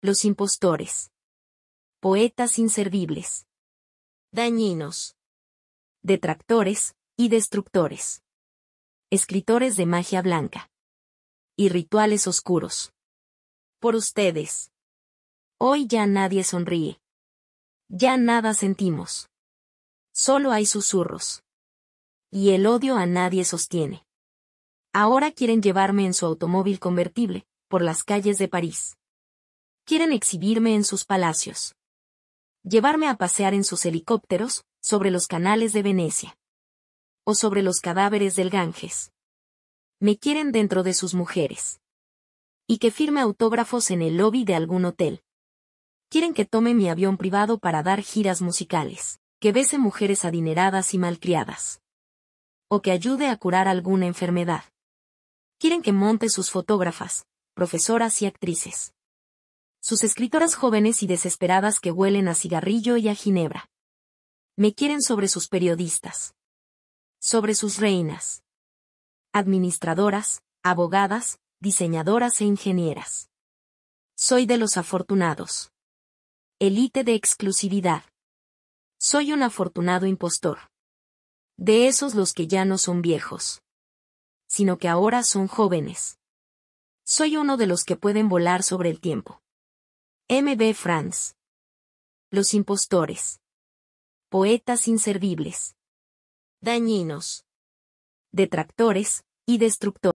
Los impostores. Poetas inservibles. Dañinos. Detractores y destructores. Escritores de magia blanca. Y rituales oscuros. Por ustedes. Hoy ya nadie sonríe. Ya nada sentimos. Solo hay susurros. Y el odio a nadie sostiene. Ahora quieren llevarme en su automóvil convertible, por las calles de París quieren exhibirme en sus palacios. Llevarme a pasear en sus helicópteros, sobre los canales de Venecia. O sobre los cadáveres del Ganges. Me quieren dentro de sus mujeres. Y que firme autógrafos en el lobby de algún hotel. Quieren que tome mi avión privado para dar giras musicales, que bese mujeres adineradas y malcriadas. O que ayude a curar alguna enfermedad. Quieren que monte sus fotógrafas, profesoras y actrices sus escritoras jóvenes y desesperadas que huelen a cigarrillo y a ginebra. Me quieren sobre sus periodistas. Sobre sus reinas. Administradoras, abogadas, diseñadoras e ingenieras. Soy de los afortunados. Elite de exclusividad. Soy un afortunado impostor. De esos los que ya no son viejos. Sino que ahora son jóvenes. Soy uno de los que pueden volar sobre el tiempo. MB Franz. Los impostores. Poetas inservibles. Dañinos. Detractores y destructores.